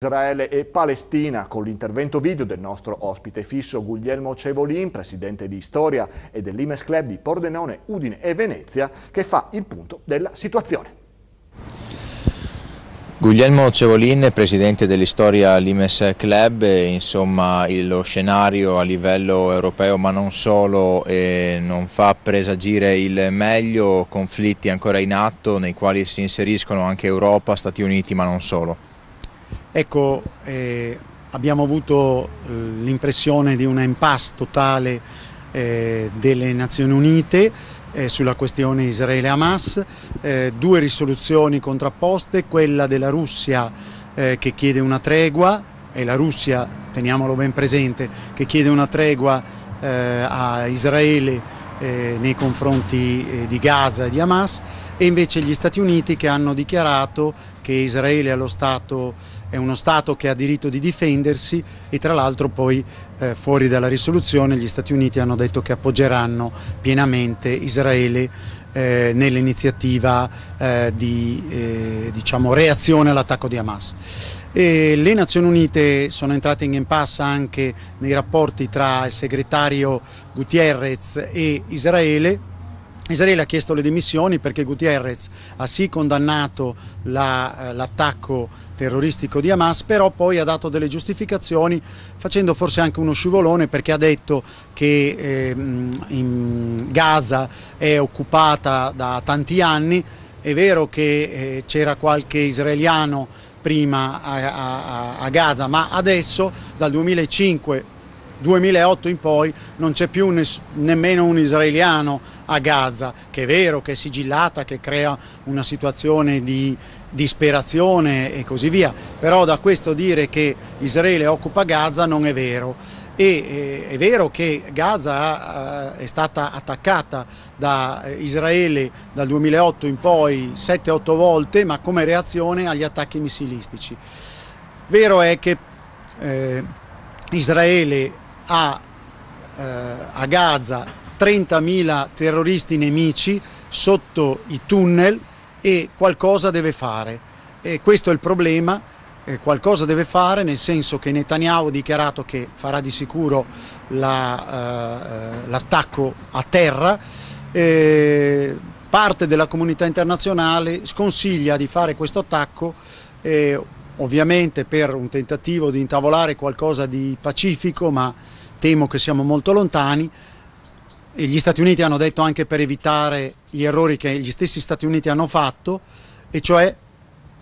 Israele e Palestina con l'intervento video del nostro ospite fisso Guglielmo Cevolin, presidente di Storia e dell'Imes Club di Pordenone, Udine e Venezia, che fa il punto della situazione. Guglielmo Cevolin, presidente dell'Istoria Limes Club, insomma lo scenario a livello europeo ma non solo eh, non fa presagire il meglio, conflitti ancora in atto nei quali si inseriscono anche Europa, Stati Uniti ma non solo. Ecco, eh, abbiamo avuto eh, l'impressione di una impasse totale eh, delle Nazioni Unite eh, sulla questione Israele-Hamas, eh, due risoluzioni contrapposte, quella della Russia eh, che chiede una tregua e la Russia, teniamolo ben presente, che chiede una tregua a Israele nei confronti di Gaza e di Hamas e invece gli Stati Uniti che hanno dichiarato che Israele è, stato, è uno Stato che ha diritto di difendersi e tra l'altro poi eh, fuori dalla risoluzione gli Stati Uniti hanno detto che appoggeranno pienamente Israele eh, nell'iniziativa eh, di eh, diciamo, reazione all'attacco di Hamas. E le Nazioni Unite sono entrate in impasse anche nei rapporti tra il segretario Gutierrez e Israele Israele ha chiesto le dimissioni perché Gutierrez ha sì condannato eh, l'attacco terroristico di Hamas, però poi ha dato delle giustificazioni facendo forse anche uno scivolone perché ha detto che eh, Gaza è occupata da tanti anni, è vero che eh, c'era qualche israeliano prima a, a, a Gaza, ma adesso dal 2005 2008 in poi non c'è più ne nemmeno un israeliano a Gaza, che è vero, che è sigillata, che crea una situazione di disperazione e così via, però da questo dire che Israele occupa Gaza non è vero. E eh, è vero che Gaza eh, è stata attaccata da eh, Israele dal 2008 in poi 7-8 volte, ma come reazione agli attacchi missilistici. Vero è che eh, Israele ha eh, a Gaza 30.000 terroristi nemici sotto i tunnel e qualcosa deve fare. E questo è il problema, eh, qualcosa deve fare nel senso che Netanyahu ha dichiarato che farà di sicuro l'attacco la, eh, a terra. Eh, parte della comunità internazionale sconsiglia di fare questo attacco ovviamente per un tentativo di intavolare qualcosa di pacifico, ma temo che siamo molto lontani. E gli Stati Uniti hanno detto anche per evitare gli errori che gli stessi Stati Uniti hanno fatto, e cioè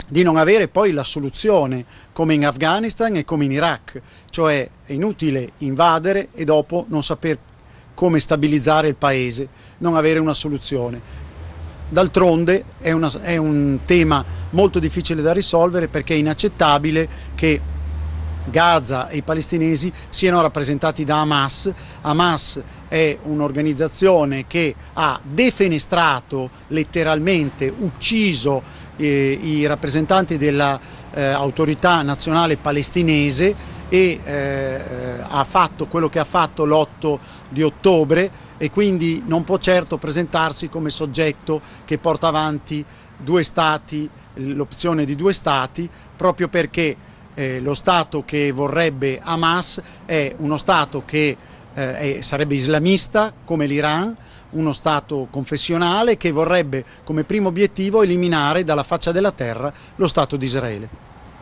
di non avere poi la soluzione come in Afghanistan e come in Iraq, cioè è inutile invadere e dopo non sapere come stabilizzare il paese, non avere una soluzione. D'altronde è, è, un tema molto difficile da risolvere perché è inaccettabile che Gaza e i palestinesi siano rappresentati da Hamas. Hamas è un'organizzazione che ha defenestrato, letteralmente ucciso eh, i rappresentanti dell'autorità eh, nazionale palestinese e eh, eh, ha fatto quello che ha fatto l'8 di ottobre e quindi non può certo presentarsi come soggetto che porta avanti l'opzione di due stati, proprio perché eh, lo Stato che vorrebbe Hamas è uno Stato che eh, sarebbe islamista come l'Iran, uno Stato confessionale che vorrebbe come primo obiettivo eliminare dalla faccia della terra lo Stato di Israele.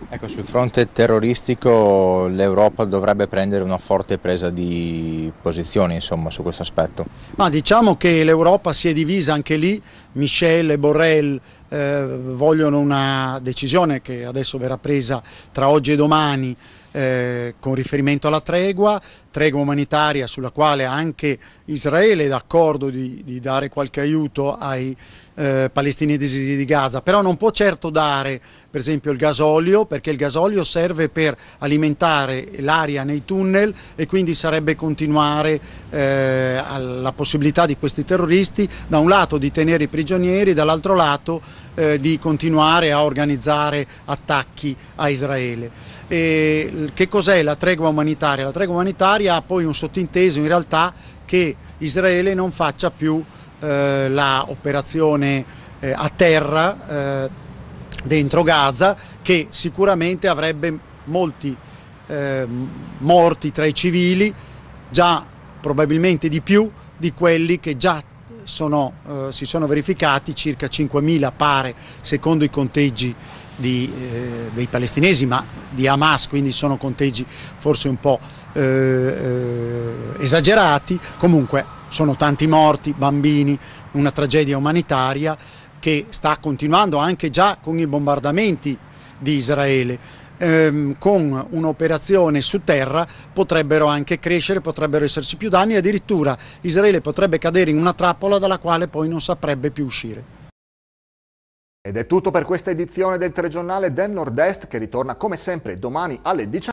Ecco, sul fronte terroristico l'Europa dovrebbe prendere una forte presa di posizione insomma, su questo aspetto. Ma diciamo che l'Europa si è divisa anche lì, Michel e Borrell eh, vogliono una decisione che adesso verrà presa tra oggi e domani eh, con riferimento alla tregua, tregua umanitaria sulla quale anche Israele è d'accordo di, di dare qualche aiuto ai eh, palestinesi di Gaza, però non può certo dare per esempio il gasolio perché il gasolio serve per alimentare l'aria nei tunnel e quindi sarebbe continuare eh, alla possibilità di questi terroristi da un lato di tenere i prigionieri, e dall'altro lato eh, di continuare a organizzare attacchi a Israele. E, che cos'è la tregua umanitaria? La tregua umanitaria ha poi un sottinteso in realtà che Israele non faccia più eh, la operazione eh, a terra eh, dentro Gaza che sicuramente avrebbe molti ehm, morti tra i civili, già probabilmente di più di quelli che già sono, eh, si sono verificati, circa 5.000 pare secondo i conteggi di, eh, dei palestinesi ma di Hamas, quindi sono conteggi forse un po' eh, eh, esagerati, comunque sono tanti morti, bambini, una tragedia umanitaria che sta continuando anche già con i bombardamenti di Israele. Ehm, con un'operazione su terra potrebbero anche crescere, potrebbero esserci più danni e addirittura Israele potrebbe cadere in una trappola dalla quale poi non saprebbe più uscire. Ed è tutto per questa edizione del telegiornale del Nord-Est che ritorna come sempre domani alle 19.